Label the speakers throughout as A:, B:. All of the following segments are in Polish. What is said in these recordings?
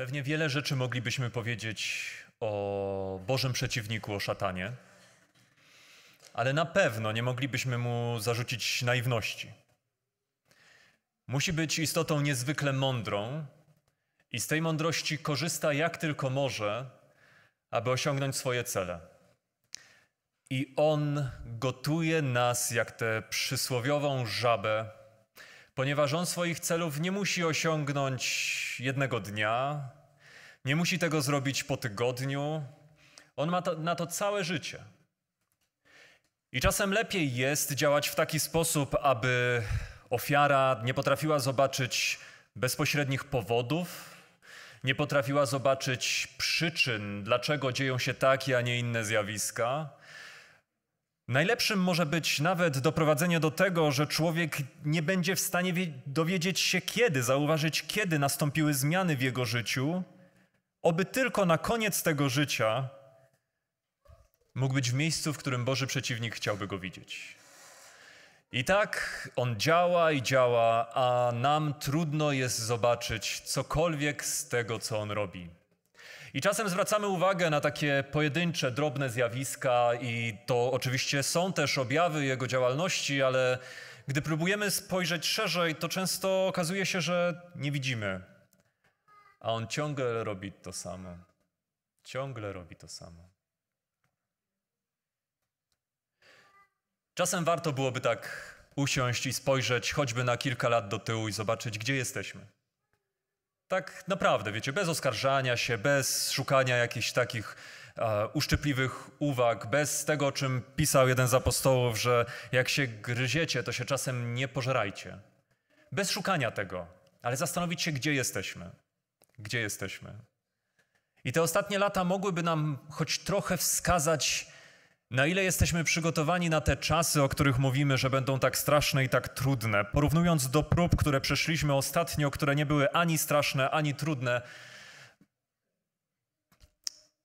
A: Pewnie wiele rzeczy moglibyśmy powiedzieć o Bożym przeciwniku, o szatanie, ale na pewno nie moglibyśmy mu zarzucić naiwności. Musi być istotą niezwykle mądrą i z tej mądrości korzysta jak tylko może, aby osiągnąć swoje cele. I on gotuje nas jak tę przysłowiową żabę ponieważ on swoich celów nie musi osiągnąć jednego dnia, nie musi tego zrobić po tygodniu. On ma to, na to całe życie. I czasem lepiej jest działać w taki sposób, aby ofiara nie potrafiła zobaczyć bezpośrednich powodów, nie potrafiła zobaczyć przyczyn, dlaczego dzieją się takie, a nie inne zjawiska. Najlepszym może być nawet doprowadzenie do tego, że człowiek nie będzie w stanie dowiedzieć się kiedy, zauważyć kiedy nastąpiły zmiany w jego życiu, oby tylko na koniec tego życia mógł być w miejscu, w którym Boży przeciwnik chciałby go widzieć. I tak on działa i działa, a nam trudno jest zobaczyć cokolwiek z tego, co on robi. I czasem zwracamy uwagę na takie pojedyncze, drobne zjawiska, i to oczywiście są też objawy jego działalności, ale gdy próbujemy spojrzeć szerzej, to często okazuje się, że nie widzimy. A on ciągle robi to samo. Ciągle robi to samo. Czasem warto byłoby tak usiąść i spojrzeć choćby na kilka lat do tyłu i zobaczyć, gdzie jesteśmy. Tak naprawdę, wiecie, bez oskarżania się, bez szukania jakichś takich e, uszczypliwych uwag, bez tego, o czym pisał jeden z apostołów, że jak się gryziecie, to się czasem nie pożerajcie. Bez szukania tego, ale zastanowić się, gdzie jesteśmy. Gdzie jesteśmy. I te ostatnie lata mogłyby nam choć trochę wskazać, na ile jesteśmy przygotowani na te czasy, o których mówimy, że będą tak straszne i tak trudne? Porównując do prób, które przeszliśmy ostatnio, które nie były ani straszne, ani trudne,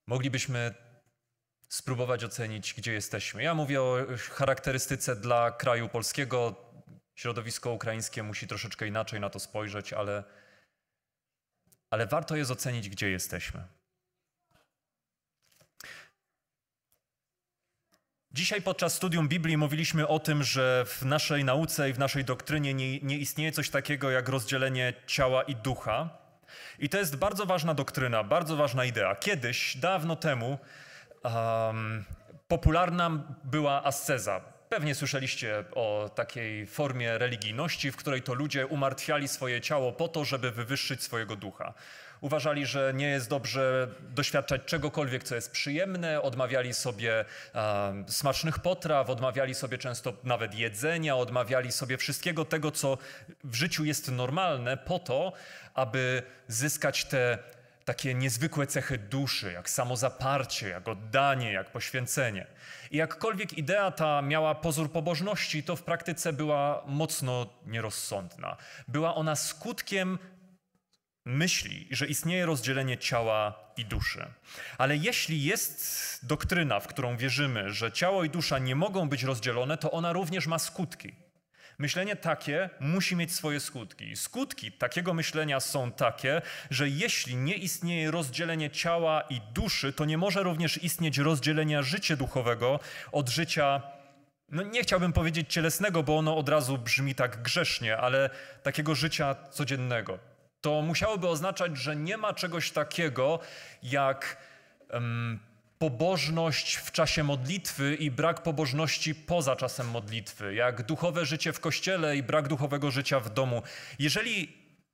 A: moglibyśmy spróbować ocenić, gdzie jesteśmy. Ja mówię o charakterystyce dla kraju polskiego. Środowisko ukraińskie musi troszeczkę inaczej na to spojrzeć, ale, ale warto jest ocenić, gdzie jesteśmy. Dzisiaj podczas studium Biblii mówiliśmy o tym, że w naszej nauce i w naszej doktrynie nie, nie, istnieje coś takiego jak rozdzielenie ciała i ducha. I to jest bardzo ważna doktryna, bardzo ważna idea. Kiedyś, dawno temu, um, popularna była asceza. Pewnie słyszeliście o takiej formie religijności, w której to ludzie umartwiali swoje ciało po to, żeby wywyższyć swojego ducha. Uważali, że nie jest dobrze doświadczać czegokolwiek, co jest przyjemne, odmawiali sobie smacznych potraw, odmawiali sobie często nawet jedzenia, odmawiali sobie wszystkiego tego, co w życiu jest normalne, po to, aby zyskać te takie niezwykłe cechy duszy, jak samozaparcie, jak oddanie, jak poświęcenie. I jakkolwiek idea ta miała pozór pobożności, to w praktyce była mocno nierozsądna. Była ona skutkiem myśli, że istnieje rozdzielenie ciała i duszy. Ale jeśli jest doktryna, w którą wierzymy, że ciało i dusza nie mogą być rozdzielone, to ona również ma skutki. Myślenie takie musi mieć swoje skutki. Skutki takiego myślenia są takie, że jeśli nie istnieje rozdzielenie ciała i duszy, to nie może również istnieć rozdzielenia życia duchowego od życia, no nie chciałbym powiedzieć cielesnego, bo ono od razu brzmi tak grzesznie, ale takiego życia codziennego to musiałoby oznaczać, że nie ma czegoś takiego jak um, pobożność w czasie modlitwy i brak pobożności poza czasem modlitwy, jak duchowe życie w kościele i brak duchowego życia w domu. Jeżeli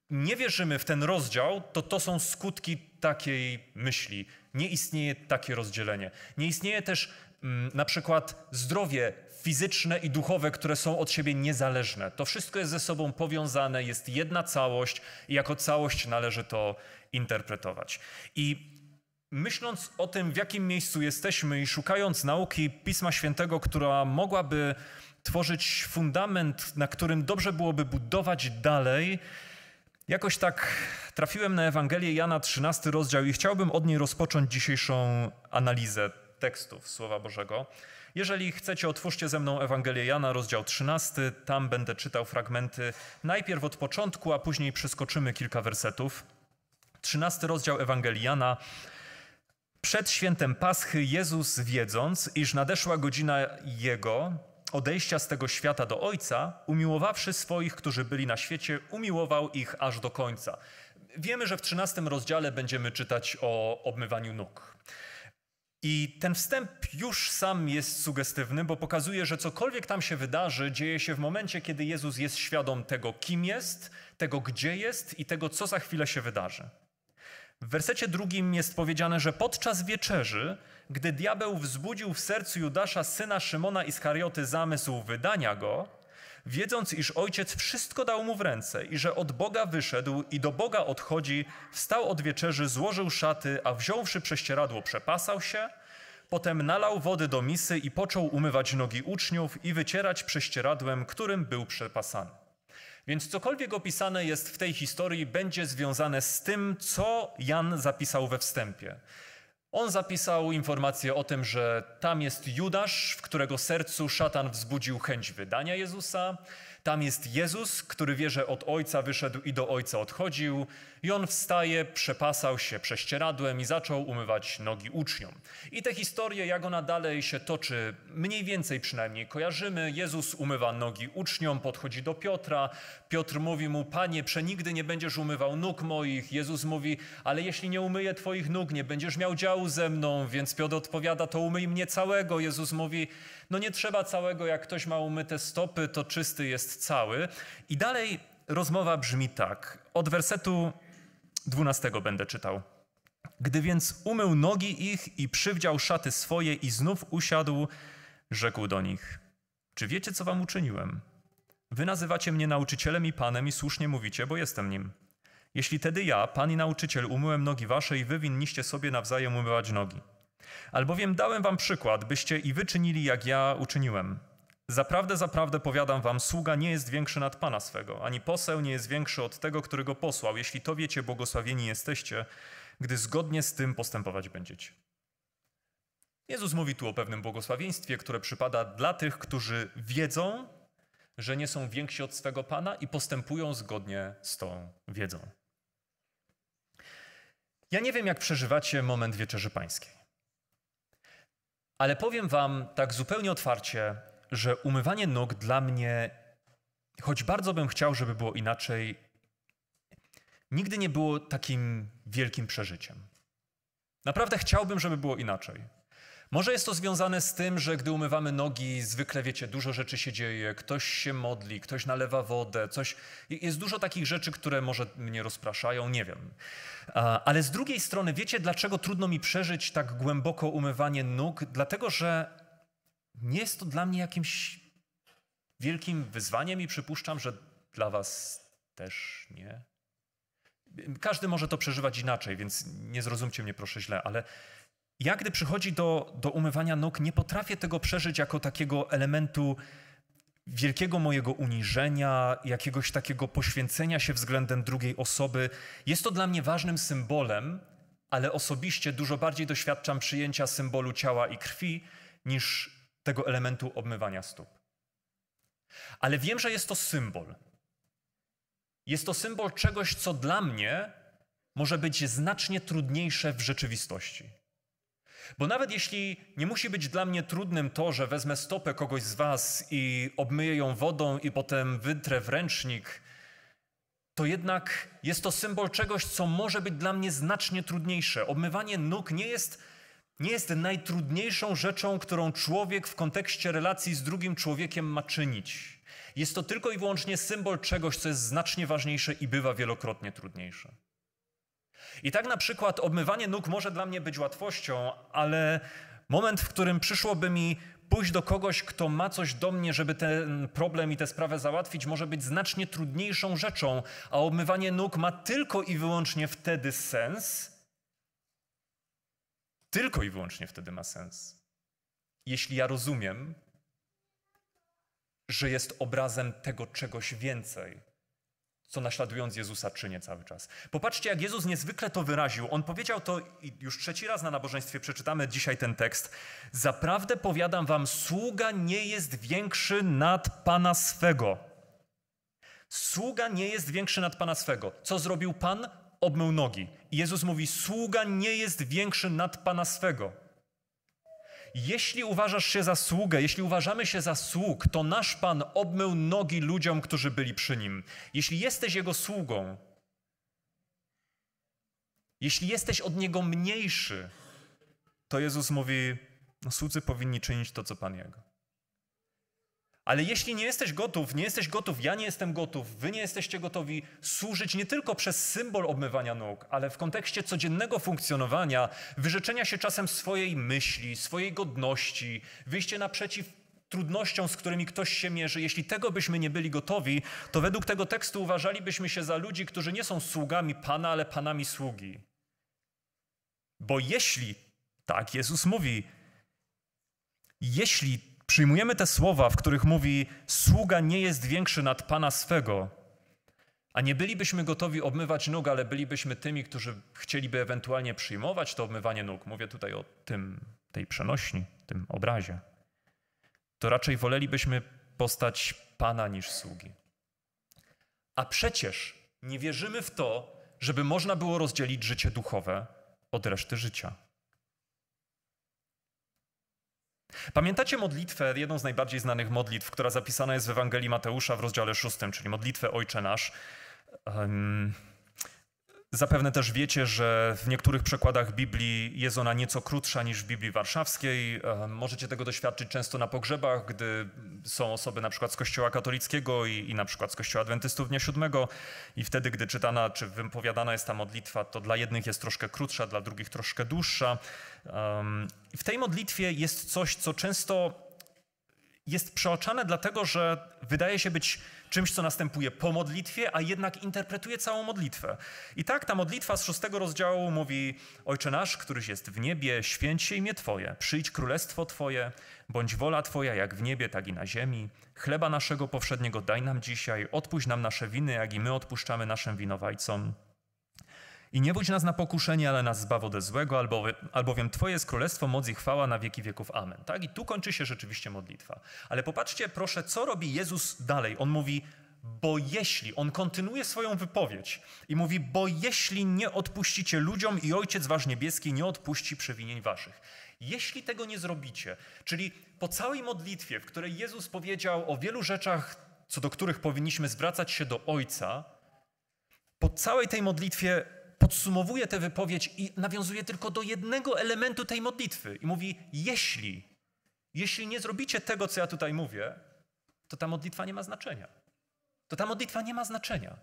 A: nie wierzymy w ten rozdział, to to są skutki takiej myśli. Nie istnieje takie rozdzielenie. Nie istnieje też mm, na przykład zdrowie fizyczne i duchowe, które są od siebie niezależne. To wszystko jest ze sobą powiązane, jest jedna całość i jako całość należy to interpretować. I myśląc o tym, w jakim miejscu jesteśmy i szukając nauki Pisma Świętego, która mogłaby tworzyć fundament, na którym dobrze byłoby budować dalej, Jakoś tak trafiłem na Ewangelię Jana 13 rozdział i chciałbym od niej rozpocząć dzisiejszą analizę tekstów Słowa Bożego. Jeżeli chcecie, otwórzcie ze mną Ewangelię Jana, rozdział 13. Tam będę czytał fragmenty najpierw od początku, a później przeskoczymy kilka wersetów. 13 rozdział Ewangelii Jana. Przed świętem Paschy Jezus, wiedząc, iż nadeszła godzina Jego odejścia z tego świata do Ojca, umiłowawszy swoich, którzy byli na świecie, umiłował ich aż do końca. Wiemy, że w 13 rozdziale będziemy czytać o obmywaniu nóg. I ten wstęp już sam jest sugestywny, bo pokazuje, że cokolwiek tam się wydarzy, dzieje się w momencie, kiedy Jezus jest świadom tego, kim jest, tego, gdzie jest i tego, co za chwilę się wydarzy. W wersecie drugim jest powiedziane, że podczas wieczerzy, gdy diabeł wzbudził w sercu Judasza, syna Szymona Iskarioty, zamysł wydania go, wiedząc, iż ojciec wszystko dał mu w ręce i że od Boga wyszedł i do Boga odchodzi, wstał od wieczerzy, złożył szaty, a wziąwszy prześcieradło, przepasał się. Potem nalał wody do misy i począł umywać nogi uczniów i wycierać prześcieradłem, którym był przepasany. Więc cokolwiek opisane jest w tej historii, będzie związane z tym, co Jan zapisał we wstępie. On zapisał informację o tym, że tam jest Judasz, w którego sercu szatan wzbudził chęć wydania Jezusa. Tam jest Jezus, który wie, że od Ojca wyszedł i do Ojca odchodził. I on wstaje, przepasał się prześcieradłem i zaczął umywać nogi uczniom. I tę historię, jak ona dalej się toczy, mniej więcej przynajmniej kojarzymy. Jezus umywa nogi uczniom, podchodzi do Piotra. Piotr mówi mu, panie, przenigdy nie będziesz umywał nóg moich. Jezus mówi, ale jeśli nie umyję twoich nóg, nie będziesz miał działu ze mną. Więc Piotr odpowiada, to umyj mnie całego. Jezus mówi, no nie trzeba całego, jak ktoś ma umyte stopy, to czysty jest cały. I dalej rozmowa brzmi tak. Od wersetu 12 będę czytał. Gdy więc umył nogi ich i przywdział szaty swoje i znów usiadł, rzekł do nich: Czy wiecie, co wam uczyniłem? Wy nazywacie mnie nauczycielem i panem i słusznie mówicie, bo jestem nim. Jeśli tedy ja, pan i nauczyciel, umyłem nogi wasze i wy winniście sobie nawzajem umywać nogi. Albowiem dałem wam przykład, byście i wy czynili, jak ja uczyniłem. Zaprawdę, zaprawdę powiadam wam, sługa nie jest większy nad Pana swego, ani poseł nie jest większy od tego, który go posłał. Jeśli to wiecie, błogosławieni jesteście, gdy zgodnie z tym postępować będziecie. Jezus mówi tu o pewnym błogosławieństwie, które przypada dla tych, którzy wiedzą, że nie są więksi od swego Pana i postępują zgodnie z tą wiedzą. Ja nie wiem, jak przeżywacie moment wieczerzy pańskiej, ale powiem Wam tak zupełnie otwarcie, że umywanie nóg dla mnie, choć bardzo bym chciał, żeby było inaczej, nigdy nie było takim wielkim przeżyciem. Naprawdę chciałbym, żeby było inaczej. Może jest to związane z tym, że gdy umywamy nogi, zwykle wiecie, dużo rzeczy się dzieje, ktoś się modli, ktoś nalewa wodę, coś. Jest dużo takich rzeczy, które może mnie rozpraszają, nie wiem. Ale z drugiej strony, wiecie, dlaczego trudno mi przeżyć tak głęboko umywanie nóg? Dlatego, że nie jest to dla mnie jakimś wielkim wyzwaniem i przypuszczam, że dla Was też nie. Każdy może to przeżywać inaczej, więc nie zrozumcie mnie proszę źle, ale ja, gdy przychodzi do, do umywania nóg, nie potrafię tego przeżyć jako takiego elementu wielkiego mojego uniżenia, jakiegoś takiego poświęcenia się względem drugiej osoby. Jest to dla mnie ważnym symbolem, ale osobiście dużo bardziej doświadczam przyjęcia symbolu ciała i krwi niż tego elementu obmywania stóp. Ale wiem, że jest to symbol. Jest to symbol czegoś, co dla mnie może być znacznie trudniejsze w rzeczywistości. Bo nawet jeśli nie musi być dla mnie trudnym to, że wezmę stopę kogoś z Was i obmyję ją wodą i potem wytrę w ręcznik, to jednak jest to symbol czegoś, co może być dla mnie znacznie trudniejsze. Obmywanie nóg nie jest nie jest najtrudniejszą rzeczą, którą człowiek w kontekście relacji z drugim człowiekiem ma czynić. Jest to tylko i wyłącznie symbol czegoś, co jest znacznie ważniejsze i bywa wielokrotnie trudniejsze. I tak na przykład obmywanie nóg może dla mnie być łatwością, ale moment, w którym przyszłoby mi pójść do kogoś, kto ma coś do mnie, żeby ten problem i tę sprawę załatwić, może być znacznie trudniejszą rzeczą, a obmywanie nóg ma tylko i wyłącznie wtedy sens, tylko i wyłącznie wtedy ma sens. Jeśli ja rozumiem, że jest obrazem tego czegoś więcej, co naśladując Jezusa czynię cały czas. Popatrzcie, jak Jezus niezwykle to wyraził. On powiedział to już trzeci raz na nabożeństwie przeczytamy dzisiaj ten tekst. Zaprawdę powiadam wam, sługa nie jest większy nad Pana swego. Sługa nie jest większy nad Pana swego. Co zrobił Pan? obmył nogi. I Jezus mówi: Sługa nie jest większy nad pana swego. Jeśli uważasz się za sługę, jeśli uważamy się za sług, to nasz Pan obmył nogi ludziom, którzy byli przy nim. Jeśli jesteś jego sługą, jeśli jesteś od niego mniejszy, to Jezus mówi: no, Słudzy powinni czynić to, co Pan jego. Ale jeśli nie jesteś gotów, nie jesteś gotów, ja nie jestem gotów, wy nie jesteście gotowi służyć nie tylko przez symbol obmywania nóg, ale w kontekście codziennego funkcjonowania, wyrzeczenia się czasem swojej myśli, swojej godności, wyjście naprzeciw trudnościom, z którymi ktoś się mierzy, jeśli tego byśmy nie byli gotowi, to według tego tekstu uważalibyśmy się za ludzi, którzy nie są sługami Pana, ale Panami sługi. Bo jeśli, tak Jezus mówi, jeśli przyjmujemy te słowa, w których mówi: Sługa nie jest większy nad pana swego, a nie bylibyśmy gotowi obmywać nóg, ale bylibyśmy tymi, którzy chcieliby ewentualnie przyjmować to obmywanie nóg. Mówię tutaj o tym, tej przenośni, tym obrazie. To raczej wolelibyśmy postać pana niż sługi. A przecież nie wierzymy w to, żeby można było rozdzielić życie duchowe od reszty życia. Pamiętacie modlitwę, jedną z najbardziej znanych modlitw, która zapisana jest w Ewangelii Mateusza w rozdziale 6, czyli modlitwę Ojcze Nasz. Um, Zapewne też wiecie, że w niektórych przekładach Biblii jest ona nieco krótsza niż w Biblii Warszawskiej. Możecie tego doświadczyć często na pogrzebach, gdy są osoby na przykład z Kościoła katolickiego i, i na przykład z Kościoła Adwentystów Dnia Siódmego i wtedy, gdy czytana czy wypowiadana jest ta modlitwa, to dla jednych jest troszkę krótsza, dla drugich troszkę dłuższa. w tej modlitwie jest coś, co często jest przeoczane, dlatego że wydaje się być czymś, co następuje po modlitwie, a jednak interpretuje całą modlitwę. I tak ta modlitwa z szóstego rozdziału mówi: Ojcze nasz, któryś jest w niebie, święć się imię Twoje, przyjdź królestwo Twoje, bądź wola Twoja, jak w niebie, tak i na ziemi. Chleba naszego powszedniego daj nam dzisiaj, odpuść nam nasze winy, jak i my odpuszczamy naszym winowajcom i nie bądź nas na pokuszenie, ale nas zbaw ode złego, albowiem, albowiem Twoje jest królestwo, moc i chwała na wieki wieków. Amen. Tak? I tu kończy się rzeczywiście modlitwa. Ale popatrzcie proszę, co robi Jezus dalej. On mówi, bo jeśli, on kontynuuje swoją wypowiedź i mówi, bo jeśli nie odpuścicie ludziom i Ojciec Wasz Niebieski nie odpuści przewinień Waszych. Jeśli tego nie zrobicie, czyli po całej modlitwie, w której Jezus powiedział o wielu rzeczach, co do których powinniśmy zwracać się do Ojca, po całej tej modlitwie podsumowuje tę wypowiedź i nawiązuje tylko do jednego elementu tej modlitwy. I mówi: Jeśli, jeśli nie zrobicie tego, co ja tutaj mówię, to ta modlitwa nie ma znaczenia. To ta modlitwa nie ma znaczenia.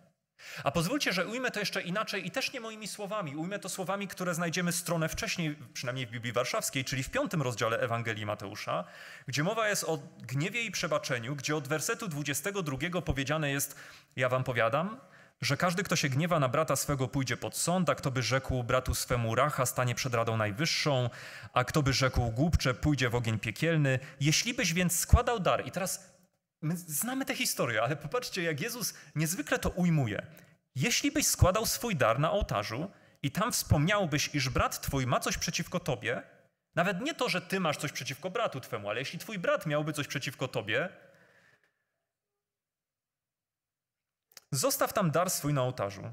A: A pozwólcie, że ujmę to jeszcze inaczej i też nie moimi słowami. Ujmę to słowami, które znajdziemy stronę wcześniej, przynajmniej w Biblii Warszawskiej, czyli w piątym rozdziale Ewangelii Mateusza, gdzie mowa jest o gniewie i przebaczeniu, gdzie od wersetu 22 powiedziane jest: Ja wam powiadam, że każdy, kto się gniewa na brata swego, pójdzie pod sąd, a kto by rzekł bratu swemu racha, stanie przed Radą Najwyższą, a kto by rzekł głupcze, pójdzie w ogień piekielny. Jeśli byś więc składał dar, i teraz my znamy tę historię, ale popatrzcie, jak Jezus niezwykle to ujmuje. Jeśli byś składał swój dar na ołtarzu i tam wspomniałbyś, iż brat twój ma coś przeciwko tobie, nawet nie to, że ty masz coś przeciwko bratu twemu, ale jeśli twój brat miałby coś przeciwko tobie, Zostaw tam dar swój na ołtarzu.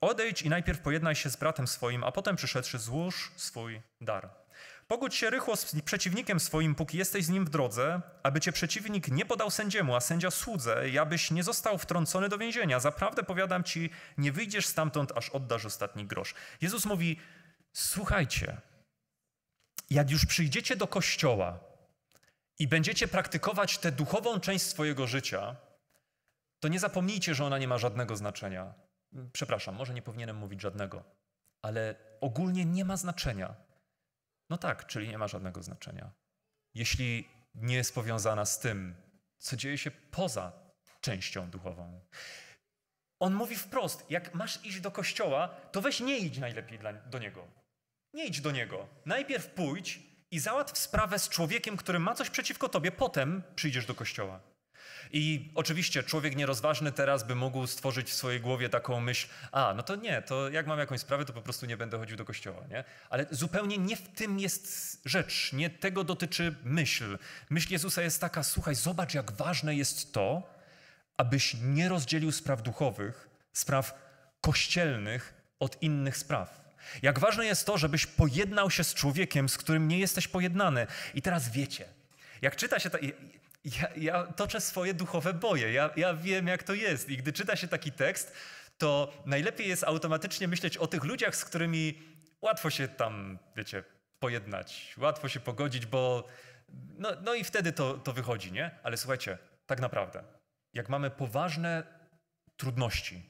A: Odejdź i najpierw pojednaj się z bratem swoim, a potem przyszedłszy złóż swój dar. Pogódź się rychło z przeciwnikiem swoim, póki jesteś z nim w drodze, aby cię przeciwnik nie podał sędziemu, a sędzia słudze, i abyś nie został wtrącony do więzienia. Zaprawdę powiadam ci, nie wyjdziesz stamtąd, aż oddasz ostatni grosz. Jezus mówi, słuchajcie, jak już przyjdziecie do kościoła i będziecie praktykować tę duchową część swojego życia, to nie zapomnijcie, że ona nie ma żadnego znaczenia. Przepraszam, może nie powinienem mówić żadnego, ale ogólnie nie ma znaczenia. No tak, czyli nie ma żadnego znaczenia. Jeśli nie jest powiązana z tym, co dzieje się poza częścią duchową. On mówi wprost: jak masz iść do kościoła, to weź nie idź najlepiej dla, do niego. Nie idź do niego. Najpierw pójdź i załatw sprawę z człowiekiem, który ma coś przeciwko tobie, potem przyjdziesz do kościoła. I oczywiście człowiek nierozważny teraz by mógł stworzyć w swojej głowie taką myśl, a no to nie, to jak mam jakąś sprawę, to po prostu nie będę chodził do kościoła. Nie? Ale zupełnie nie w tym jest rzecz, nie tego dotyczy myśl. Myśl Jezusa jest taka, słuchaj, zobacz jak ważne jest to, abyś nie rozdzielił spraw duchowych, spraw kościelnych od innych spraw. Jak ważne jest to, żebyś pojednał się z człowiekiem, z którym nie jesteś pojednany. I teraz wiecie, jak czyta się to ja, ja toczę swoje duchowe boje, ja, ja wiem jak to jest. I gdy czyta się taki tekst, to najlepiej jest automatycznie myśleć o tych ludziach, z którymi łatwo się tam, wiecie, pojednać, łatwo się pogodzić, bo no, no i wtedy to, to wychodzi, nie? Ale słuchajcie, tak naprawdę, jak mamy poważne trudności,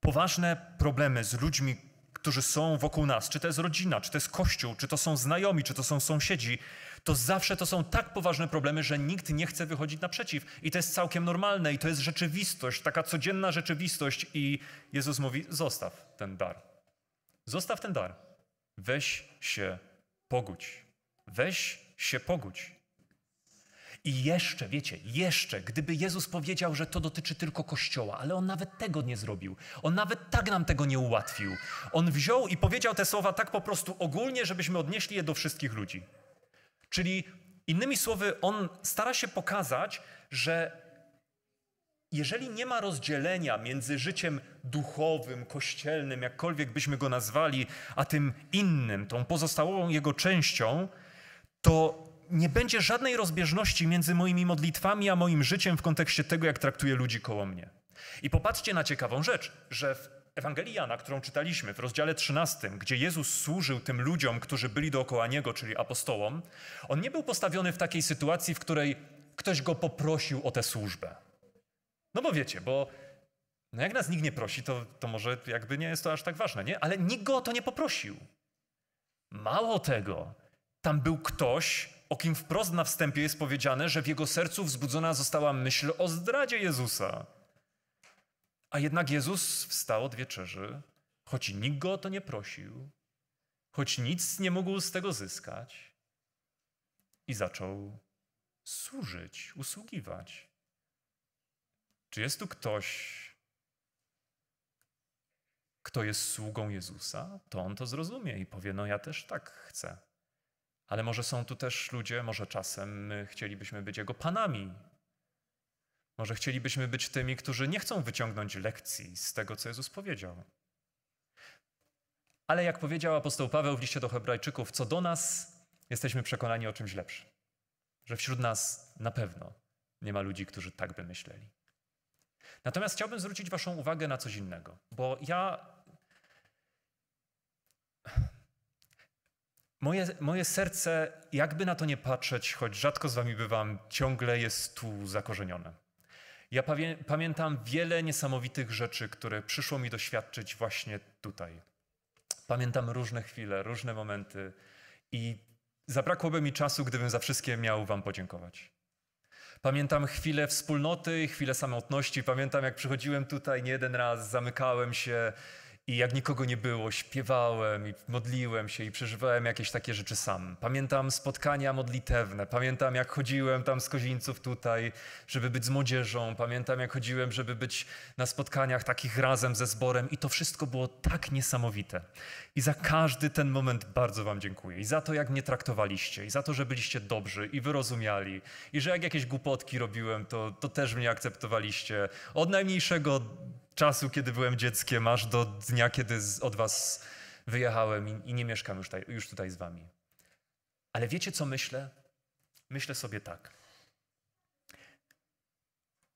A: poważne problemy z ludźmi, którzy są wokół nas, czy to jest rodzina, czy to jest kościół, czy to są znajomi, czy to są sąsiedzi, to zawsze to są tak poważne problemy, że nikt nie chce wychodzić naprzeciw. I to jest całkiem normalne, i to jest rzeczywistość, taka codzienna rzeczywistość. I Jezus mówi: zostaw ten dar. Zostaw ten dar. Weź się pogódź. Weź się pogódź. I jeszcze, wiecie, jeszcze, gdyby Jezus powiedział, że to dotyczy tylko Kościoła, ale on nawet tego nie zrobił. On nawet tak nam tego nie ułatwił. On wziął i powiedział te słowa tak po prostu ogólnie, żebyśmy odnieśli je do wszystkich ludzi. Czyli innymi słowy, on stara się pokazać, że jeżeli nie ma rozdzielenia między życiem duchowym, kościelnym, jakkolwiek byśmy go nazwali, a tym innym, tą pozostałą jego częścią, to nie będzie żadnej rozbieżności między moimi modlitwami a moim życiem w kontekście tego, jak traktuję ludzi koło mnie. I popatrzcie na ciekawą rzecz, że w Ewangelii Jana, którą czytaliśmy w rozdziale 13, gdzie Jezus służył tym ludziom, którzy byli dookoła Niego, czyli apostołom, on nie był postawiony w takiej sytuacji, w której ktoś go poprosił o tę służbę. No bo wiecie, bo no jak nas nikt nie prosi, to, to może jakby nie jest to aż tak ważne, nie? Ale nikt go o to nie poprosił. Mało tego, tam był ktoś, o kim wprost na wstępie jest powiedziane, że w jego sercu wzbudzona została myśl o zdradzie Jezusa. A jednak Jezus wstał od wieczerzy, choć nikt go o to nie prosił, choć nic nie mógł z tego zyskać, i zaczął służyć, usługiwać. Czy jest tu ktoś, kto jest sługą Jezusa? To on to zrozumie i powie: No, ja też tak chcę. Ale może są tu też ludzie, może czasem my chcielibyśmy być Jego panami. Może chcielibyśmy być tymi, którzy nie chcą wyciągnąć lekcji z tego, co Jezus powiedział. Ale jak powiedział apostoł Paweł w liście do Hebrajczyków, co do nas, jesteśmy przekonani o czymś lepszym. Że wśród nas na pewno nie ma ludzi, którzy tak by myśleli. Natomiast chciałbym zwrócić Waszą uwagę na coś innego, bo ja Moje, moje serce, jakby na to nie patrzeć, choć rzadko z wami bywam, ciągle jest tu zakorzenione. Ja pamię pamiętam wiele niesamowitych rzeczy, które przyszło mi doświadczyć właśnie tutaj. Pamiętam różne chwile, różne momenty i zabrakłoby mi czasu, gdybym za wszystkie miał wam podziękować. Pamiętam chwilę wspólnoty, chwilę samotności. Pamiętam, jak przychodziłem tutaj nie jeden raz, zamykałem się, i jak nikogo nie było, śpiewałem i modliłem się i przeżywałem jakieś takie rzeczy sam. Pamiętam spotkania modlitewne, pamiętam jak chodziłem tam z kozińców tutaj, żeby być z młodzieżą, pamiętam jak chodziłem, żeby być na spotkaniach takich razem ze zborem i to wszystko było tak niesamowite. I za każdy ten moment bardzo Wam dziękuję. I za to, jak mnie traktowaliście, i za to, że byliście dobrzy i wyrozumiali, i że jak jakieś głupotki robiłem, to, to też mnie akceptowaliście. Od najmniejszego czasu, kiedy byłem dzieckiem, aż do dnia, kiedy od was wyjechałem i, i nie mieszkam już tutaj, już tutaj z wami. Ale wiecie, co myślę? Myślę sobie tak,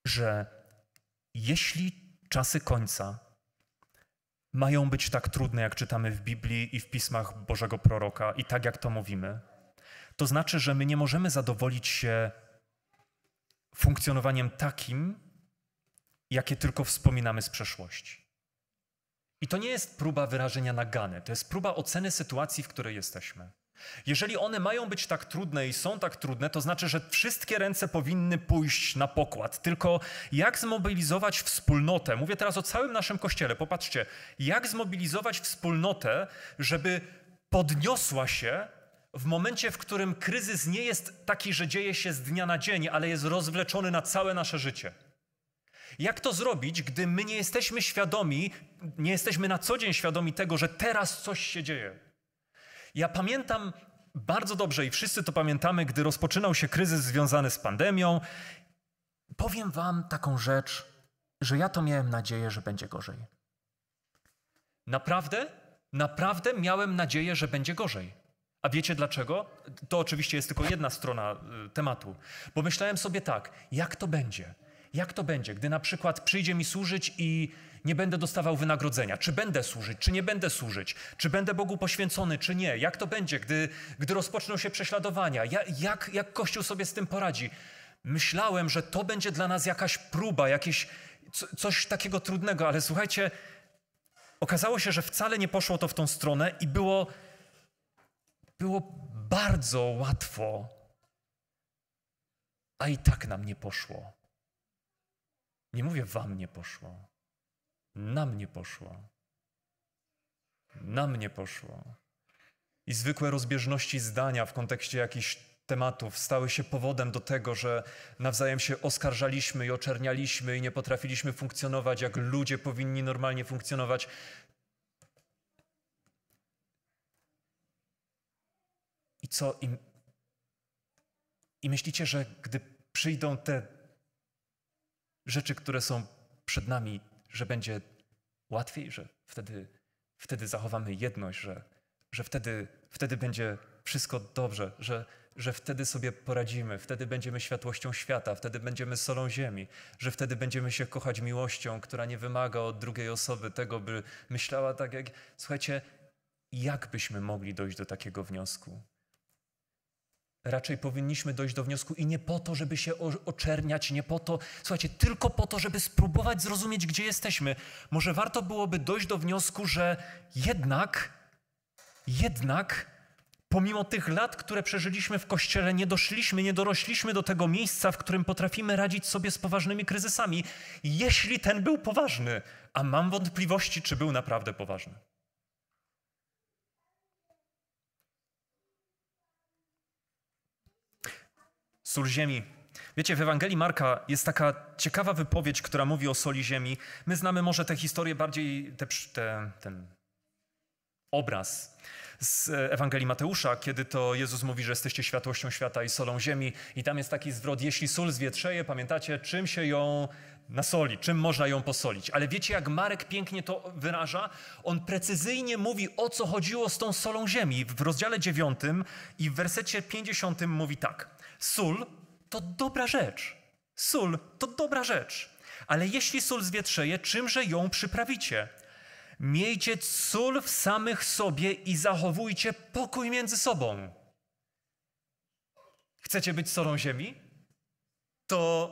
A: że jeśli czasy końca mają być tak trudne, jak czytamy w Biblii i w pismach Bożego Proroka, i tak jak to mówimy, to znaczy, że my nie możemy zadowolić się funkcjonowaniem takim, jakie tylko wspominamy z przeszłości. I to nie jest próba wyrażenia nagany, to jest próba oceny sytuacji, w której jesteśmy. Jeżeli one mają być tak trudne i są tak trudne, to znaczy, że wszystkie ręce powinny pójść na pokład. Tylko jak zmobilizować wspólnotę? Mówię teraz o całym naszym kościele. Popatrzcie, jak zmobilizować wspólnotę, żeby podniosła się w momencie, w którym kryzys nie jest taki, że dzieje się z dnia na dzień, ale jest rozwleczony na całe nasze życie. Jak to zrobić, gdy my nie jesteśmy świadomi, nie jesteśmy na co dzień świadomi tego, że teraz coś się dzieje? Ja pamiętam bardzo dobrze i wszyscy to pamiętamy, gdy rozpoczynał się kryzys związany z pandemią. Powiem Wam taką rzecz, że ja to miałem nadzieję, że będzie gorzej. Naprawdę, naprawdę miałem nadzieję, że będzie gorzej. A wiecie dlaczego? To oczywiście jest tylko jedna strona y, tematu. Bo myślałem sobie tak, jak to będzie? jak to będzie, gdy na przykład przyjdzie mi służyć i nie będę dostawał wynagrodzenia? Czy będę służyć, czy nie będę służyć? Czy będę Bogu poświęcony, czy nie? Jak to będzie, gdy, gdy rozpoczną się prześladowania? Ja, jak, jak Kościół sobie z tym poradzi? Myślałem, że to będzie dla nas jakaś próba, jakieś, co, coś takiego trudnego, ale słuchajcie, okazało się, że wcale nie poszło to w tą stronę i było, było bardzo łatwo, a i tak nam nie poszło. Nie mówię, wam nie poszło. Na mnie poszło. Na mnie poszło. I zwykłe rozbieżności zdania w kontekście jakichś tematów stały się powodem do tego, że nawzajem się oskarżaliśmy i oczernialiśmy i nie potrafiliśmy funkcjonować, jak ludzie powinni normalnie funkcjonować. I co im. I myślicie, że gdy przyjdą te rzeczy, które są przed nami, że będzie łatwiej, że wtedy, wtedy zachowamy jedność, że, że wtedy, wtedy będzie wszystko dobrze, że, że wtedy sobie poradzimy, wtedy będziemy światłością świata, wtedy będziemy solą ziemi, że wtedy będziemy się kochać miłością, która nie wymaga od drugiej osoby tego, by myślała tak jak. Słuchajcie, jak byśmy mogli dojść do takiego wniosku? Raczej powinniśmy dojść do wniosku i nie po to, żeby się oczerniać, nie po to, słuchajcie, tylko po to, żeby spróbować zrozumieć, gdzie jesteśmy. Może warto byłoby dojść do wniosku, że jednak, jednak, pomimo tych lat, które przeżyliśmy w kościele, nie doszliśmy, nie dorośliśmy do tego miejsca, w którym potrafimy radzić sobie z poważnymi kryzysami, jeśli ten był poważny, a mam wątpliwości, czy był naprawdę poważny. sól ziemi. Wiecie, w Ewangelii Marka jest taka ciekawa wypowiedź, która mówi o soli ziemi. My znamy może tę historię bardziej, te, te, ten obraz z Ewangelii Mateusza, kiedy to Jezus mówi, że jesteście światłością świata i solą ziemi. I tam jest taki zwrot, jeśli sól zwietrzeje, pamiętacie, czym się ją nasoli, czym można ją posolić. Ale wiecie, jak Marek pięknie to wyraża? On precyzyjnie mówi, o co chodziło z tą solą ziemi. W rozdziale 9 i w wersecie 50 mówi tak. Sól to dobra rzecz. Sól to dobra rzecz. Ale jeśli sól zwietrzeje, czymże ją przyprawicie? Miejcie sól w samych sobie i zachowujcie pokój między sobą. Chcecie być solą ziemi? To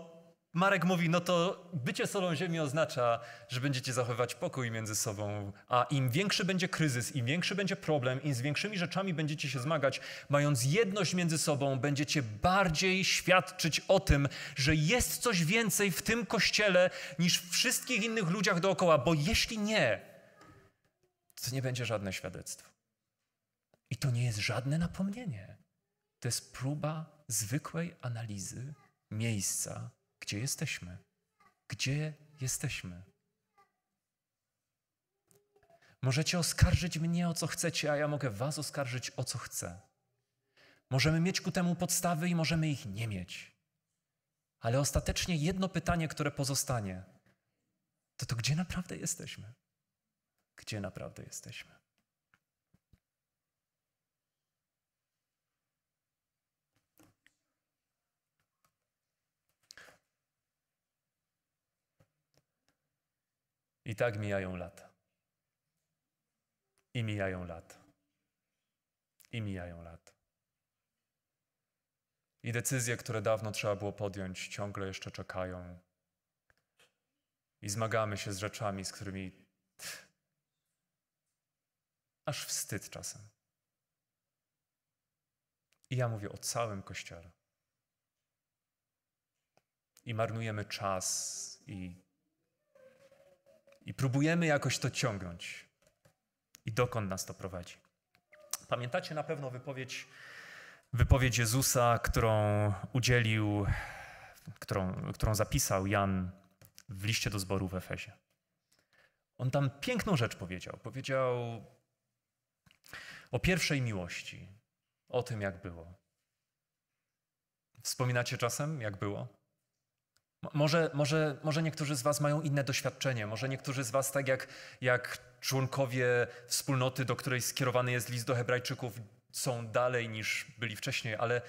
A: Marek mówi, no to bycie solą ziemi oznacza, że będziecie zachowywać pokój między sobą, a im większy będzie kryzys, im większy będzie problem, im z większymi rzeczami będziecie się zmagać, mając jedność między sobą, będziecie bardziej świadczyć o tym, że jest coś więcej w tym kościele niż w wszystkich innych ludziach dookoła, bo jeśli nie, to nie będzie żadne świadectwo. I to nie jest żadne napomnienie. To jest próba zwykłej analizy miejsca gdzie jesteśmy? Gdzie jesteśmy? Możecie oskarżyć mnie o co chcecie, a ja mogę was oskarżyć o co chcę. Możemy mieć ku temu podstawy i możemy ich nie mieć. Ale ostatecznie jedno pytanie, które pozostanie, to to gdzie naprawdę jesteśmy? Gdzie naprawdę jesteśmy? I tak mijają lata. I mijają lata. I mijają lata. I decyzje, które dawno trzeba było podjąć, ciągle jeszcze czekają. I zmagamy się z rzeczami, z którymi aż wstyd czasem. I ja mówię o całym kościele. I marnujemy czas i i próbujemy jakoś to ciągnąć. I dokąd nas to prowadzi? Pamiętacie na pewno wypowiedź, wypowiedź Jezusa, którą udzielił, którą, którą zapisał Jan w liście do zboru w Efezie. On tam piękną rzecz powiedział. Powiedział o pierwszej miłości, o tym, jak było. Wspominacie czasem, jak było? Może, może, może niektórzy z Was mają inne doświadczenie, może niektórzy z Was, tak jak, jak członkowie wspólnoty, do której skierowany jest list do Hebrajczyków, są dalej niż byli wcześniej, ale,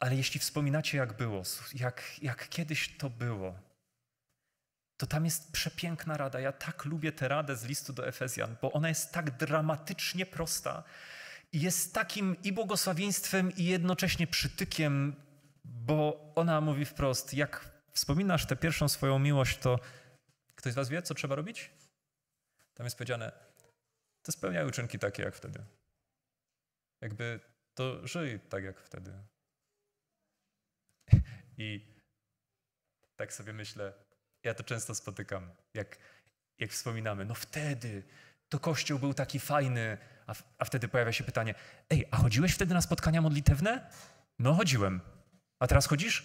A: ale jeśli wspominacie, jak było, jak, jak kiedyś to było, to tam jest przepiękna rada. Ja tak lubię tę radę z listu do Efezjan, bo ona jest tak dramatycznie prosta. Jest takim i błogosławieństwem, i jednocześnie przytykiem bo ona mówi wprost, jak wspominasz tę pierwszą swoją miłość, to ktoś z was wie, co trzeba robić? Tam jest powiedziane, to spełniaj uczynki takie jak wtedy. Jakby to żyj tak jak wtedy. I tak sobie myślę, ja to często spotykam, jak, jak wspominamy, no wtedy to kościół był taki fajny, a, w, a wtedy pojawia się pytanie, ej, a chodziłeś wtedy na spotkania modlitewne? No chodziłem. A teraz chodzisz?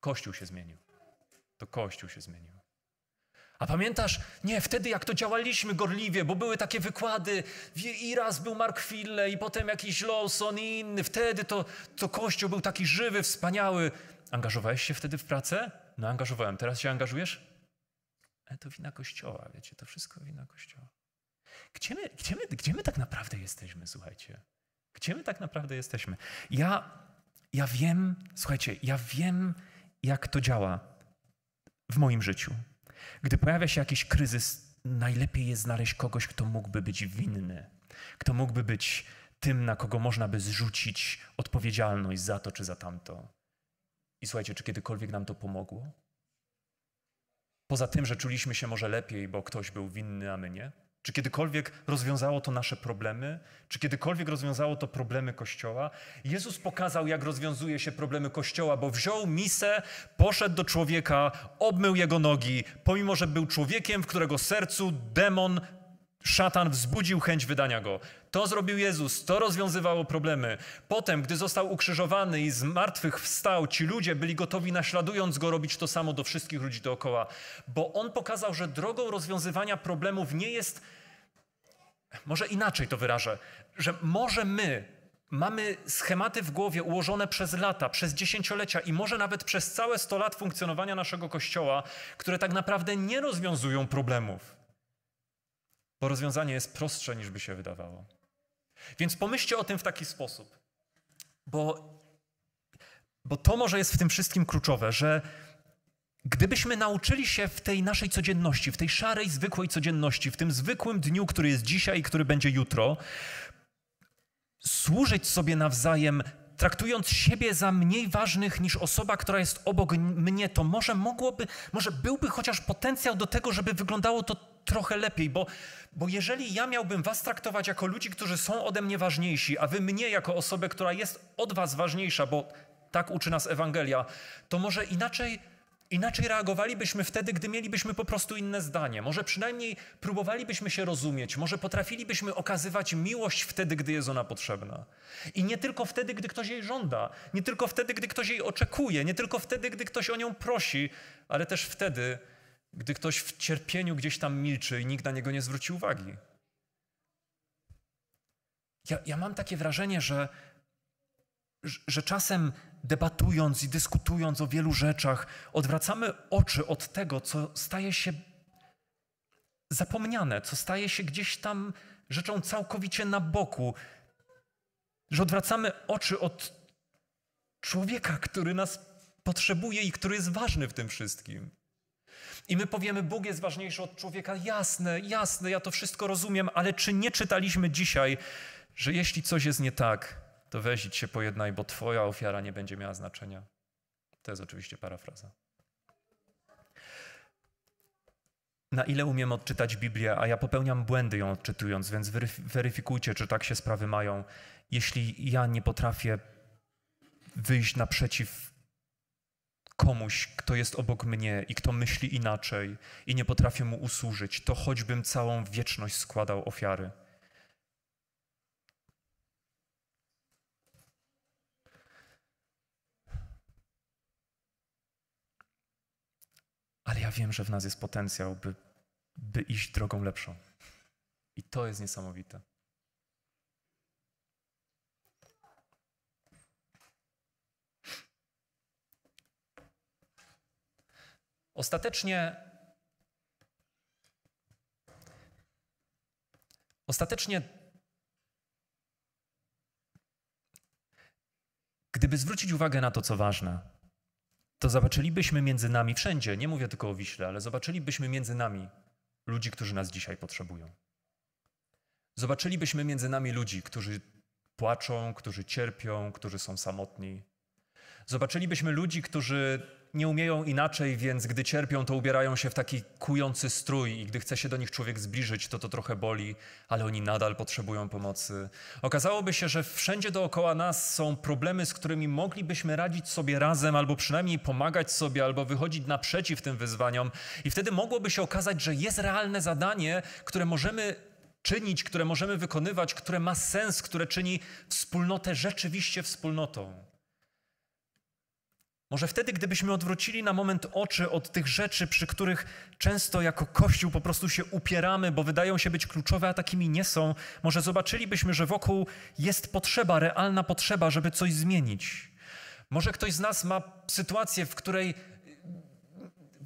A: Kościół się zmienił. To Kościół się zmienił. A pamiętasz? Nie, wtedy jak to działaliśmy gorliwie, bo były takie wykłady i raz był Mark Fille i potem jakiś Lawson i inny. Wtedy to, to Kościół był taki żywy, wspaniały. Angażowałeś się wtedy w pracę? No angażowałem. Teraz się angażujesz? Ale to wina Kościoła, wiecie, to wszystko wina Kościoła. Gdzie my, gdzie my, gdzie my tak naprawdę jesteśmy, słuchajcie? Gdzie my tak naprawdę jesteśmy? Ja, ja wiem, słuchajcie, ja wiem, jak to działa w moim życiu. Gdy pojawia się jakiś kryzys, najlepiej jest znaleźć kogoś, kto mógłby być winny, kto mógłby być tym, na kogo można by zrzucić odpowiedzialność za to czy za tamto. I słuchajcie, czy kiedykolwiek nam to pomogło? Poza tym, że czuliśmy się może lepiej, bo ktoś był winny, a my nie? Czy kiedykolwiek rozwiązało to nasze problemy? Czy kiedykolwiek rozwiązało to problemy Kościoła? Jezus pokazał, jak rozwiązuje się problemy Kościoła, bo wziął misę, poszedł do człowieka, obmył jego nogi, pomimo że był człowiekiem, w którego sercu demon, szatan wzbudził chęć wydania go. To zrobił Jezus, to rozwiązywało problemy. Potem, gdy został ukrzyżowany i z martwych wstał, ci ludzie byli gotowi naśladując go robić to samo do wszystkich ludzi dookoła, bo on pokazał, że drogą rozwiązywania problemów nie jest. Może inaczej to wyrażę, że może my mamy schematy w głowie ułożone przez lata, przez dziesięciolecia i może nawet przez całe 100 lat funkcjonowania naszego kościoła, które tak naprawdę nie rozwiązują problemów. Bo rozwiązanie jest prostsze niż by się wydawało. Więc pomyślcie o tym w taki sposób, bo, bo to może jest w tym wszystkim kluczowe, że gdybyśmy nauczyli się w tej naszej codzienności, w tej szarej, zwykłej codzienności, w tym zwykłym dniu, który jest dzisiaj i który będzie jutro, służyć sobie nawzajem traktując siebie za mniej ważnych niż osoba, która jest obok mnie, to może mogłoby, może byłby chociaż potencjał do tego, żeby wyglądało to trochę lepiej, bo, bo jeżeli ja miałbym was traktować jako ludzi, którzy są ode mnie ważniejsi, a wy mnie jako osobę, która jest od was ważniejsza, bo tak uczy nas Ewangelia, to może inaczej, inaczej reagowalibyśmy wtedy, gdy mielibyśmy po prostu inne zdanie. Może przynajmniej próbowalibyśmy się rozumieć, może potrafilibyśmy okazywać miłość wtedy, gdy jest ona potrzebna. I nie tylko wtedy, gdy ktoś jej żąda, nie tylko wtedy, gdy ktoś jej oczekuje, nie tylko wtedy, gdy ktoś o nią prosi, ale też wtedy, gdy ktoś w cierpieniu gdzieś tam milczy i nikt na niego nie zwróci uwagi. Ja, ja mam takie wrażenie, że, że czasem debatując i dyskutując o wielu rzeczach, odwracamy oczy od tego, co staje się zapomniane, co staje się gdzieś tam rzeczą całkowicie na boku, że odwracamy oczy od człowieka, który nas potrzebuje i który jest ważny w tym wszystkim. I my powiemy, Bóg jest ważniejszy od człowieka. Jasne, jasne, ja to wszystko rozumiem, ale czy nie czytaliśmy dzisiaj, że jeśli coś jest nie tak, to weźć się pojednaj, bo twoja ofiara nie będzie miała znaczenia. To jest oczywiście parafraza. na ile umiem odczytać Biblię, a ja popełniam błędy ją odczytując, więc weryfikujcie, czy tak się sprawy mają. Jeśli ja nie potrafię wyjść naprzeciw komuś, kto jest obok mnie i kto myśli inaczej i nie potrafię mu usłużyć, to choćbym całą wieczność składał ofiary. Ale ja wiem, że w nas jest potencjał, by, by iść drogą lepszą. I to jest niesamowite. Ostatecznie, ostatecznie, gdyby zwrócić uwagę na to, co ważne, to zobaczylibyśmy między nami wszędzie, nie mówię tylko o Wiśle, ale zobaczylibyśmy między nami ludzi, którzy nas dzisiaj potrzebują. Zobaczylibyśmy między nami ludzi, którzy płaczą, którzy cierpią, którzy są samotni. Zobaczylibyśmy ludzi, którzy nie umieją inaczej, więc gdy cierpią, to ubierają się w taki kujący strój i gdy chce się do nich człowiek zbliżyć, to to trochę boli, ale oni nadal potrzebują pomocy. Okazałoby się, że wszędzie dookoła nas są problemy, z którymi moglibyśmy radzić sobie razem, albo przynajmniej pomagać sobie, albo wychodzić naprzeciw tym wyzwaniom, i wtedy mogłoby się okazać, że jest realne zadanie, które możemy czynić, które możemy wykonywać, które ma sens, które czyni wspólnotę rzeczywiście wspólnotą. Może wtedy, gdybyśmy odwrócili na moment oczy od tych rzeczy, przy których często jako Kościół po prostu się upieramy, bo wydają się być kluczowe, a takimi nie są, może zobaczylibyśmy, że wokół jest potrzeba, realna potrzeba, żeby coś zmienić. Może ktoś z nas ma sytuację, w której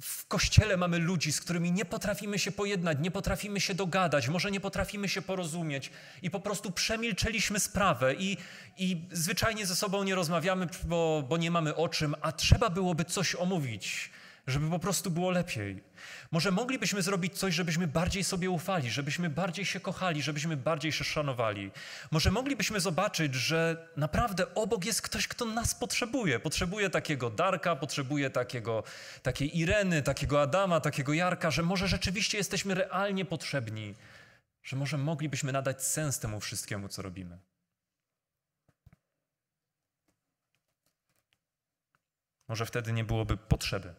A: w kościele mamy ludzi, z którymi nie potrafimy się pojednać, nie potrafimy się dogadać, może nie potrafimy się porozumieć i po prostu przemilczeliśmy sprawę i, i zwyczajnie ze sobą nie rozmawiamy, bo, bo nie mamy o czym, a trzeba byłoby coś omówić żeby po prostu było lepiej. Może moglibyśmy zrobić coś, żebyśmy bardziej sobie ufali, żebyśmy bardziej się kochali, żebyśmy bardziej się szanowali. Może moglibyśmy zobaczyć, że naprawdę obok jest ktoś, kto nas potrzebuje. Potrzebuje takiego Darka, potrzebuje takiego, takiej Ireny, takiego Adama, takiego Jarka, że może rzeczywiście jesteśmy realnie potrzebni, że może moglibyśmy nadać sens temu wszystkiemu, co robimy. Może wtedy nie byłoby potrzeby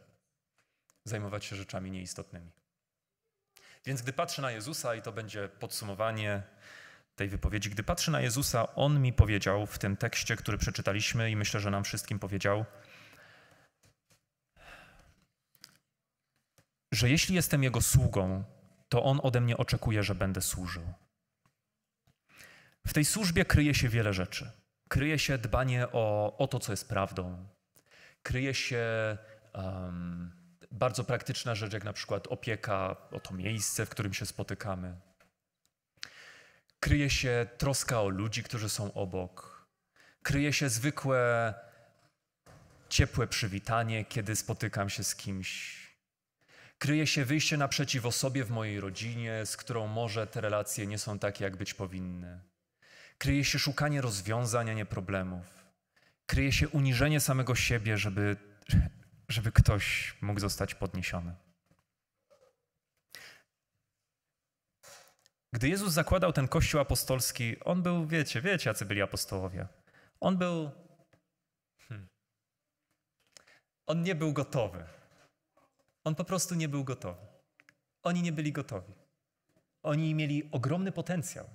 A: zajmować się rzeczami nieistotnymi. Więc gdy patrzę na Jezusa, i to będzie podsumowanie tej wypowiedzi, gdy patrzę na Jezusa, on mi powiedział w tym tekście, który przeczytaliśmy, i myślę, że nam wszystkim powiedział, że jeśli jestem Jego sługą, to On ode mnie oczekuje, że będę służył. W tej służbie kryje się wiele rzeczy. Kryje się dbanie o, o to, co jest prawdą. Kryje się um, bardzo praktyczna rzecz, jak na przykład opieka o to miejsce, w którym się spotykamy. Kryje się troska o ludzi, którzy są obok. Kryje się zwykłe ciepłe przywitanie, kiedy spotykam się z kimś. Kryje się wyjście naprzeciw osobie w mojej rodzinie, z którą może te relacje nie są takie, jak być powinny. Kryje się szukanie rozwiązań, a nie problemów. Kryje się uniżenie samego siebie, żeby żeby ktoś mógł zostać podniesiony. Gdy Jezus zakładał ten kościół apostolski, on był, wiecie, wiecie, jacy byli apostołowie. On był. Hmm, on nie był gotowy. On po prostu nie był gotowy. Oni nie byli gotowi. Oni mieli ogromny potencjał,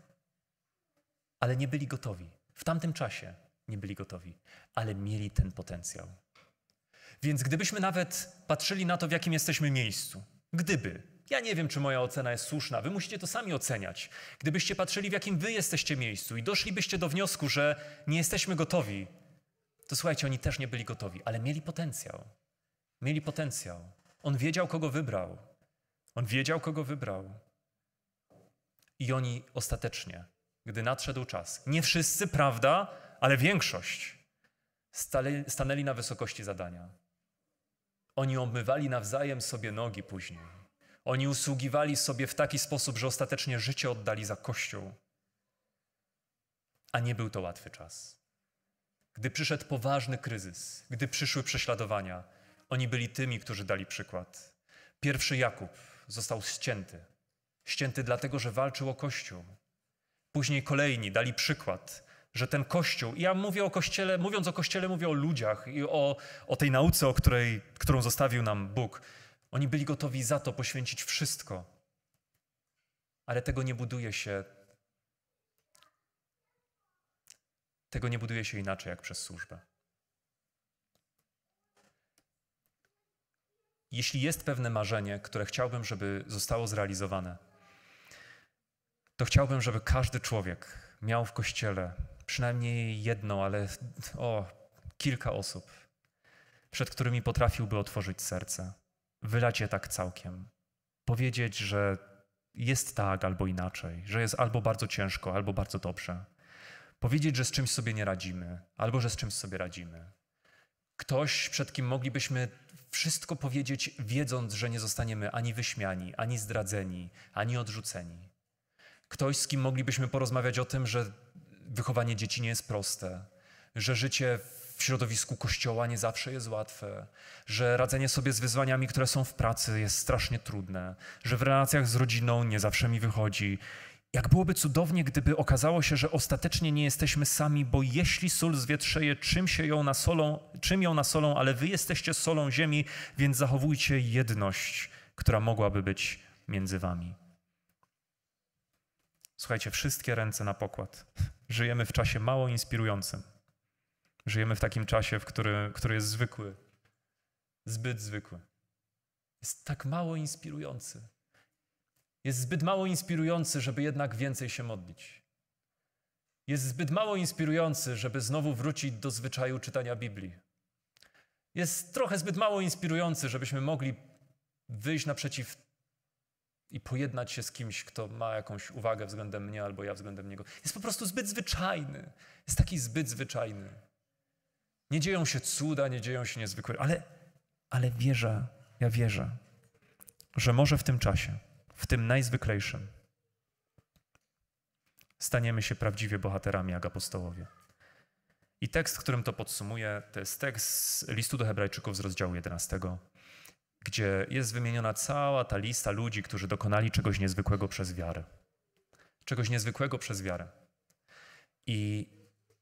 A: ale nie byli gotowi. W tamtym czasie nie byli gotowi, ale mieli ten potencjał. Więc gdybyśmy nawet patrzyli na to, w jakim jesteśmy miejscu, gdyby, ja nie wiem, czy moja ocena jest słuszna, wy musicie to sami oceniać, gdybyście patrzyli, w jakim wy jesteście miejscu i doszlibyście do wniosku, że nie jesteśmy gotowi, to słuchajcie, oni też nie byli gotowi, ale mieli potencjał. Mieli potencjał. On wiedział, kogo wybrał. On wiedział, kogo wybrał. I oni ostatecznie, gdy nadszedł czas, nie wszyscy, prawda, ale większość, stali, stanęli na wysokości zadania. Oni obmywali nawzajem sobie nogi później. Oni usługiwali sobie w taki sposób, że ostatecznie życie oddali za Kościół. A nie był to łatwy czas. Gdy przyszedł poważny kryzys, gdy przyszły prześladowania, oni byli tymi, którzy dali przykład. Pierwszy Jakub został ścięty. Ścięty dlatego, że walczył o Kościół. Później kolejni dali przykład że ten Kościół, ja mówię o Kościele, mówiąc o Kościele, mówię o ludziach i o, o tej nauce, o której, którą zostawił nam Bóg. Oni byli gotowi za to poświęcić wszystko. Ale tego nie buduje się. Tego nie buduje się inaczej jak przez służbę. Jeśli jest pewne marzenie, które chciałbym, żeby zostało zrealizowane, to chciałbym, żeby każdy człowiek miał w kościele przynajmniej jedną, ale o kilka osób, przed którymi potrafiłby otworzyć serce, wylać je tak całkiem, powiedzieć, że jest tak albo inaczej, że jest albo bardzo ciężko, albo bardzo dobrze. Powiedzieć, że z czymś sobie nie radzimy, albo że z czymś sobie radzimy. Ktoś, przed kim moglibyśmy wszystko powiedzieć, wiedząc, że nie zostaniemy ani wyśmiani, ani zdradzeni, ani odrzuceni. Ktoś, z kim moglibyśmy porozmawiać o tym, że wychowanie dzieci nie jest proste, że życie w środowisku kościoła nie zawsze jest łatwe, że radzenie sobie z wyzwaniami, które są w pracy, jest strasznie trudne, że w relacjach z rodziną nie zawsze mi wychodzi. Jak byłoby cudownie, gdyby okazało się, że ostatecznie nie jesteśmy sami, bo jeśli sól zwietrzeje, czym, się ją nasolą, czym ją nasolą, ale wy jesteście solą ziemi, więc zachowujcie jedność, która mogłaby być między wami. Słuchajcie, wszystkie ręce na pokład. Żyjemy w czasie mało inspirującym. Żyjemy w takim czasie, w który, który jest zwykły, zbyt zwykły. Jest tak mało inspirujący. Jest zbyt mało inspirujący, żeby jednak więcej się modlić. Jest zbyt mało inspirujący, żeby znowu wrócić do zwyczaju czytania Biblii. Jest trochę zbyt mało inspirujący, żebyśmy mogli wyjść naprzeciw i pojednać się z kimś, kto ma jakąś uwagę względem mnie albo ja względem niego. Jest po prostu zbyt zwyczajny. Jest taki zbyt zwyczajny. Nie dzieją się cuda, nie dzieją się niezwykłe, ale, ale wierzę, ja wierzę, że może w tym czasie, w tym najzwyklejszym, staniemy się prawdziwie bohaterami jak apostołowie. I tekst, którym to podsumuję, to jest tekst z listu do Hebrajczyków z rozdziału 11, gdzie jest wymieniona cała ta lista ludzi, którzy dokonali czegoś niezwykłego przez wiarę. Czegoś niezwykłego przez wiarę. I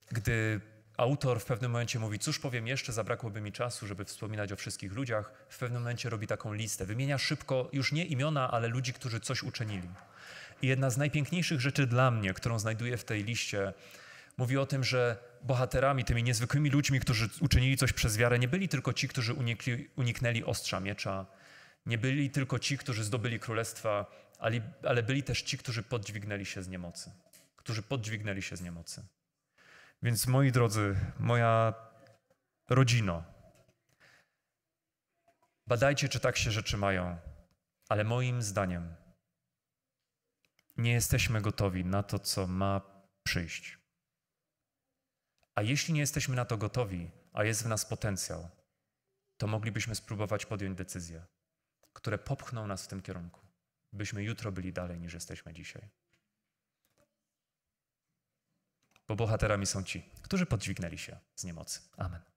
A: gdy autor w pewnym momencie mówi, cóż powiem jeszcze, zabrakłoby mi czasu, żeby wspominać o wszystkich ludziach, w pewnym momencie robi taką listę. Wymienia szybko już nie imiona, ale ludzi, którzy coś uczynili. I jedna z najpiękniejszych rzeczy dla mnie, którą znajduję w tej liście, mówi o tym, że bohaterami, tymi niezwykłymi ludźmi, którzy uczynili coś przez wiarę, nie byli tylko ci, którzy unikli, uniknęli ostrza miecza, nie byli tylko ci, którzy zdobyli królestwa, ale, ale byli też ci, którzy podźwignęli się z niemocy. Którzy podźwignęli się z niemocy. Więc moi drodzy, moja rodzino, badajcie, czy tak się rzeczy mają, ale moim zdaniem nie jesteśmy gotowi na to, co ma przyjść. A jeśli nie jesteśmy na to gotowi, a jest w nas potencjał, to moglibyśmy spróbować podjąć decyzje, które popchną nas w tym kierunku, byśmy jutro byli dalej niż jesteśmy dzisiaj. Bo bohaterami są ci, którzy podźwignęli się z niemocy. Amen.